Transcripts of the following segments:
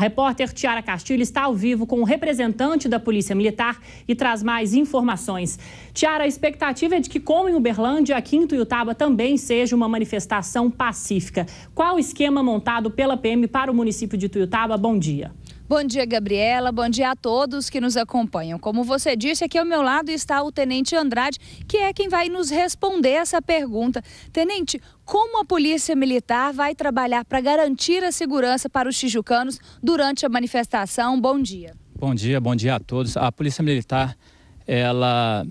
A repórter Tiara Castilho está ao vivo com o representante da Polícia Militar e traz mais informações. Tiara, a expectativa é de que, como em Uberlândia, aqui em Tuiutaba também seja uma manifestação pacífica. Qual o esquema montado pela PM para o município de Tuiutaba? Bom dia. Bom dia, Gabriela. Bom dia a todos que nos acompanham. Como você disse, aqui ao meu lado está o Tenente Andrade, que é quem vai nos responder essa pergunta. Tenente, como a Polícia Militar vai trabalhar para garantir a segurança para os tijucanos durante a manifestação? Bom dia. Bom dia, bom dia a todos. A Polícia Militar, ela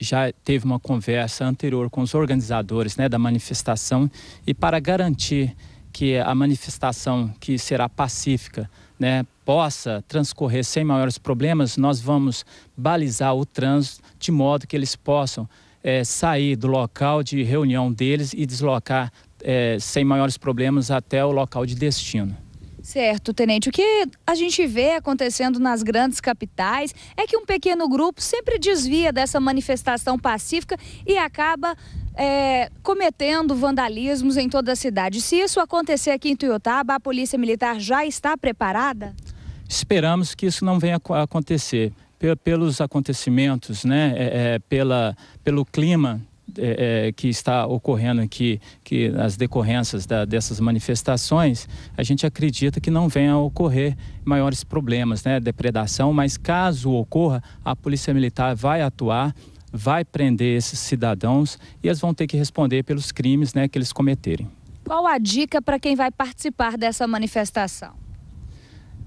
já teve uma conversa anterior com os organizadores né, da manifestação e para garantir que a manifestação que será pacífica, né, possa transcorrer sem maiores problemas, nós vamos balizar o trânsito de modo que eles possam é, sair do local de reunião deles e deslocar é, sem maiores problemas até o local de destino. Certo, tenente. O que a gente vê acontecendo nas grandes capitais é que um pequeno grupo sempre desvia dessa manifestação pacífica e acaba é, cometendo vandalismos em toda a cidade. Se isso acontecer aqui em Tuiutaba, a Polícia Militar já está preparada? Esperamos que isso não venha a acontecer. Pelos acontecimentos, né? É, é, pela, pelo clima é, é, que está ocorrendo aqui, que as decorrências da, dessas manifestações, a gente acredita que não venha a ocorrer maiores problemas, né, depredação, mas caso ocorra, a Polícia Militar vai atuar, vai prender esses cidadãos e eles vão ter que responder pelos crimes né, que eles cometerem. Qual a dica para quem vai participar dessa manifestação?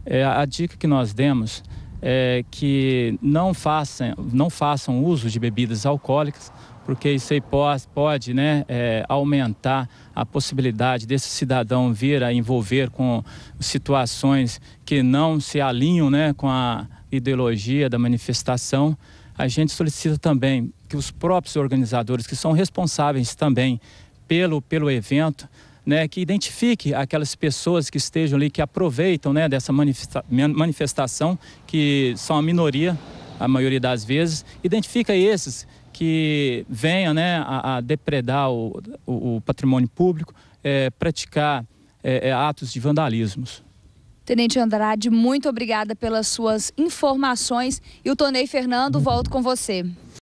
É, a dica que nós demos é que não façam, não façam uso de bebidas alcoólicas, porque isso aí pode, pode né, é, aumentar a possibilidade desse cidadão vir a envolver com situações que não se alinham né, com a ideologia da manifestação. A gente solicita também que os próprios organizadores, que são responsáveis também pelo, pelo evento, né, que identifique aquelas pessoas que estejam ali, que aproveitam né, dessa manifesta manifestação, que são a minoria, a maioria das vezes, identifica esses que venham né, a, a depredar o, o, o, patrimônio público, é, praticar é, é, atos de vandalismos. Tenente Andrade, muito obrigada pelas suas informações. E o Tonei Fernando, volto com você.